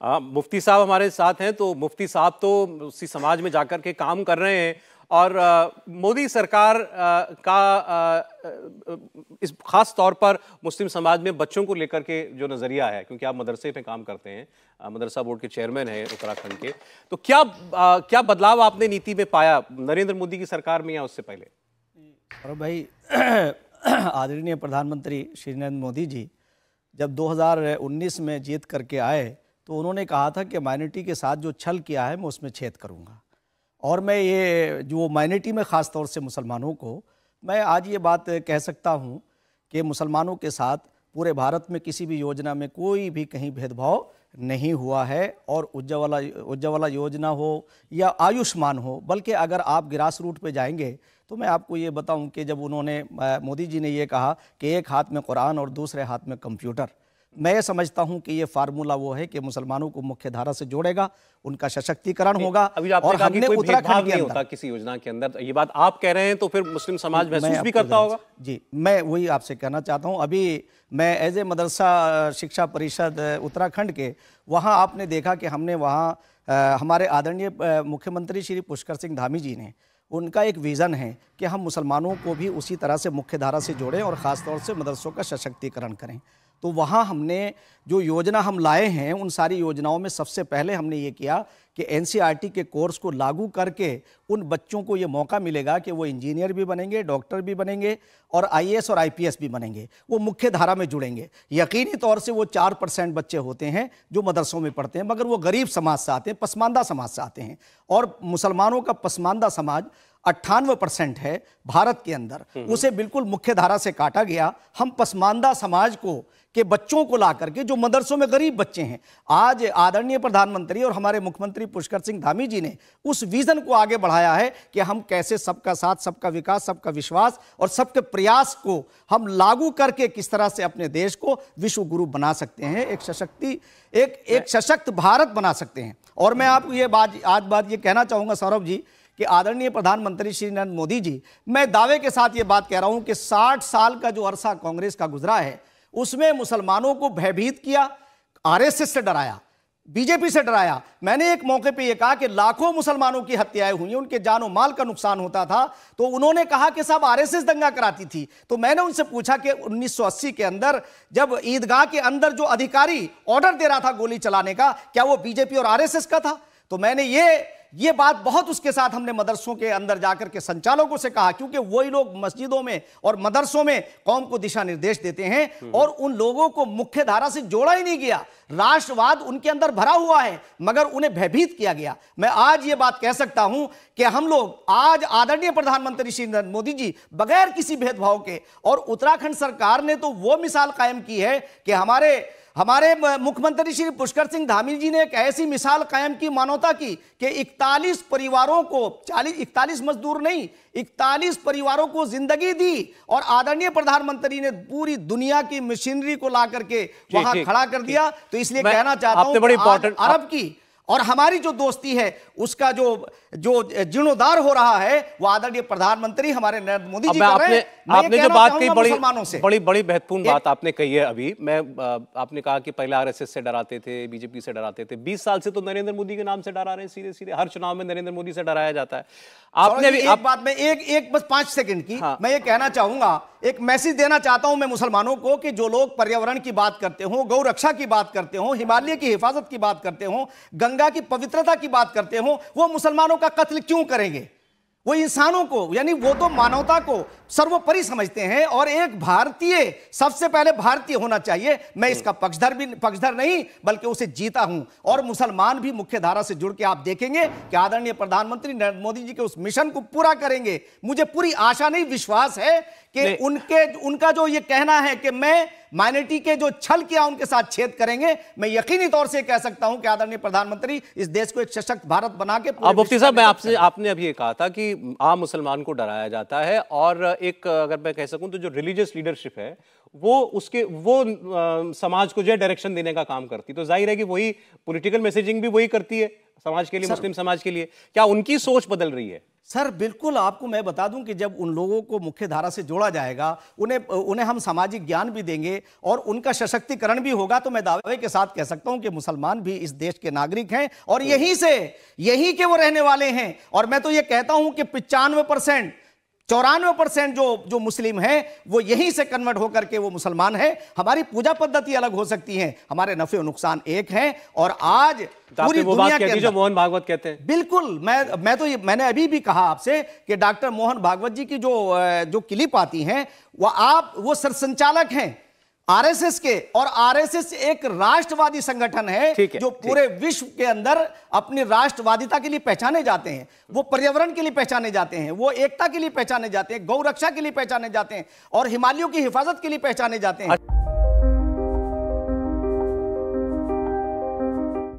आ, हाँ, मुफ्ती साहब हमारे साथ हैं तो मुफ्ती साहब तो उसी समाज में जाकर के काम कर रहे हैं और मोदी सरकार आ, का आ, इस खास तौर पर मुस्लिम समाज में बच्चों को लेकर के जो नज़रिया है क्योंकि आप मदरसे पे काम करते हैं मदरसा बोर्ड के चेयरमैन हैं उत्तराखंड के तो क्या आ, क्या बदलाव आपने नीति में पाया नरेंद्र मोदी की सरकार में या उससे पहले और भाई आदरणीय प्रधानमंत्री श्री नरेंद्र मोदी जी जब 2019 में जीत करके आए तो उन्होंने कहा था कि माइनॉरिटी के साथ जो छल किया है मैं उसमें छेद करूँगा और मैं ये जो माइनॉरिटी में ख़ास तौर से मुसलमानों को मैं आज ये बात कह सकता हूँ कि मुसलमानों के साथ पूरे भारत में किसी भी योजना में कोई भी कहीं भेदभाव नहीं हुआ है और उज्ज्वला उज्ज्वला योजना हो या आयुष्मान हो बल्कि अगर आप ग्रास रूट पे जाएंगे तो मैं आपको ये बताऊं कि जब उन्होंने मोदी जी ने ये कहा कि एक हाथ में कुरान और दूसरे हाथ में कंप्यूटर मैं समझता हूं कि ये फार्मूला वो है कि मुसलमानों को मुख्य धारा से जोड़ेगा उनका सशक्तिकरण होगा अभी और हमने उत्तराखंड नहीं होता किसी योजना के अंदर ये बात आप कह रहे हैं तो फिर मुस्लिम समाज महसूस भी करता होगा जी मैं वही आपसे कहना चाहता हूँ अभी मैं एज ए मदरसा शिक्षा परिषद उत्तराखंड के वहाँ आपने देखा कि हमने वहाँ हमारे आदरणीय मुख्यमंत्री श्री पुष्कर सिंह धामी जी ने उनका एक विज़न है कि हम मुसलमानों को भी उसी तरह से मुख्य धारा से जोड़ें और ख़ासतौर से मदरसों का सशक्तिकरण करें तो वहाँ हमने जो योजना हम लाए हैं उन सारी योजनाओं में सबसे पहले हमने ये किया कि एन e के कोर्स को लागू करके उन बच्चों को ये मौका मिलेगा कि वो इंजीनियर भी बनेंगे डॉक्टर भी बनेंगे और आई और आई भी बनेंगे वो मुख्य धारा में जुड़ेंगे यकीनी तौर से वो चार परसेंट बच्चे होते हैं जो मदरसों में पढ़ते हैं मगर वो गरीब समाज से आते हैं पसमानदा समाज से आते हैं और मुसलमानों का पसमानदा समाज अट्ठानवे परसेंट है भारत के अंदर हम्म। उसे बिल्कुल मुख्य धारा से काटा गया हम पसमानदा समाज को के बच्चों को ला करके जो मदरसों में गरीब बच्चे हैं आज आदरणीय प्रधानमंत्री और हमारे मुख्यमंत्री पुष्कर सिंह धामी जी ने उस विजन को आगे बढ़ाया है कि हम कैसे सबका साथ सबका विकास सबका विश्वास और सबके प्रयास को हम लागू करके किस तरह से अपने देश को विश्व गुरु बना सकते हैं एक सशक्ति एक एक सशक्त भारत बना सकते हैं और मैं आपको ये बात आज बात ये कहना चाहूँगा सौरभ जी कि आदरणीय प्रधानमंत्री श्री नरेंद्र मोदी जी मैं दावे के साथ ये बात कह रहा हूँ कि 60 साल का जो अरसा कांग्रेस का गुजरा है उसमें मुसलमानों को भयभीत किया आरएसएस से डराया बीजेपी से डराया मैंने एक मौके पे ये कहा कि लाखों मुसलमानों की हत्याएं हुई उनके जानों माल का नुकसान होता था तो उन्होंने कहा कि साहब आरएसएस दंगा कराती थी तो मैंने उनसे पूछा कि 1980 के अंदर जब ईदगाह के अंदर जो अधिकारी ऑर्डर दे रहा था गोली चलाने का क्या वो बीजेपी और आरएसएस का था तो मैंने ये ये बात बहुत उसके साथ हमने मदरसों के अंदर जाकर के संचालकों से कहा क्योंकि वही लोग मस्जिदों में और मदरसों में कौम को दिशा निर्देश देते हैं हम्म। और उन लोगों को मुख्य धारा से जोड़ा ही नहीं गया राष्ट्रवाद उनके अंदर भरा हुआ है मगर उन्हें भयभीत किया गया मैं आज ये बात कह सकता हूं कि हम लोग आज आदरणीय प्रधानमंत्री श्री नरेंद्र मोदी जी बगैर किसी भेदभाव के और उत्तराखंड सरकार ने तो वो मिसाल कायम की है कि हमारे हमारे मुख्यमंत्री श्री पुष्कर सिंह धामी जी ने एक ऐसी मिसाल कायम की मानवता की कि 41 परिवारों को 40 इकतालीस मजदूर नहीं 41 परिवारों को जिंदगी दी और आदरणीय प्रधानमंत्री ने पूरी दुनिया की मशीनरी को ला करके वहां खड़ा कर दिया तो तो इसलिए कहना चाहता हूँ बड़ी अरब की और हमारी जो दोस्ती है उसका जो जो जीर्णोद्धार हो रहा है वो आदरणीय प्रधानमंत्री हमारे नरेंद्र मोदी जी कर रहे हैं आपने जो बात कही बड़ी से बड़ी बड़ी महत्वपूर्ण बात आपने कही है अभी मैं आपने कहा कि पहले आरएसएस से डराते थे बीजेपी से डराते थे 20 साल से तो नरेंद्र मोदी के नाम से डरा रहे हैं सीधे सीधे हर चुनाव में नरेंद्र मोदी से डराया जाता है आपने भी आप... बात में एक एक बस पांच सेकंड की हाँ। मैं ये कहना चाहूंगा एक मैसेज देना चाहता हूं मैं मुसलमानों को कि जो लोग पर्यावरण की बात करते हो गौ रक्षा की बात करते हो हिमालय की हिफाजत की बात करते हो गंगा गंगा की पवित्रता की बात करते हो वो मुसलमानों का कत्ल क्यों करेंगे वो इंसानों को यानी वो तो मानवता को सर्वोपरि समझते हैं और एक भारतीय सबसे पहले भारतीय होना चाहिए मैं इसका पक्षधर भी पक्षधर नहीं बल्कि उसे जीता हूं और मुसलमान भी मुख्य धारा से जुड़ के आप देखेंगे कि आदरणीय प्रधानमंत्री नरेंद्र मोदी जी के उस मिशन को पूरा करेंगे मुझे पूरी आशा नहीं विश्वास है कि उनके उनका जो ये कहना है कि मैं माइनॉरिटी के जो छल किया उनके साथ छेद करेंगे मैं यकीनी तौर से कह सकता हूं कि आदरणीय प्रधानमंत्री इस देश को एक सशक्त भारत बना के मुफ्ती साहब मैं आपसे आपने अभी कहा था कि आम मुसलमान को डराया जाता है और एक अगर मैं कह सकूं तो जो रिलीजियस लीडरशिप है वो उसके वो आ, समाज को जो है डायरेक्शन देने का काम करती तो जाहिर है कि वही पॉलिटिकल मैसेजिंग भी वही करती है समाज के लिए मुस्लिम समाज के लिए क्या उनकी सोच बदल रही है सर बिल्कुल आपको मैं बता दूं कि जब उन लोगों को मुख्य धारा से जोड़ा जाएगा उन्हें उन्हें हम सामाजिक ज्ञान भी देंगे और उनका सशक्तिकरण भी होगा तो मैं दावे के साथ कह सकता हूं कि मुसलमान भी इस देश के नागरिक हैं और यहीं से यहीं के वो रहने वाले हैं और मैं तो ये कहता हूं कि पिचानवे परसेंट चौरानवे परसेंट जो जो मुस्लिम हैं वो यहीं से कन्वर्ट होकर के वो मुसलमान हैं हमारी पूजा पद्धति अलग हो सकती है हमारे नफे और नुकसान एक हैं और आज तो पूरी दुनिया के जो मोहन भागवत कहते हैं बिल्कुल मैं मैं तो ये मैंने अभी भी कहा आपसे कि डॉक्टर मोहन भागवत जी की जो जो क्लिप आती हैं वह आप वो सरसंचालक हैं आरएसएस के और आरएसएस एक राष्ट्रवादी संगठन है, है जो पूरे विश्व के अंदर अपनी राष्ट्रवादिता के लिए पहचाने जाते हैं वो पर्यावरण के लिए पहचाने जाते हैं वो एकता के लिए पहचाने जाते हैं गौ रक्षा के लिए पहचाने जाते हैं और हिमालयों की हिफाजत के लिए पहचाने जाते हैं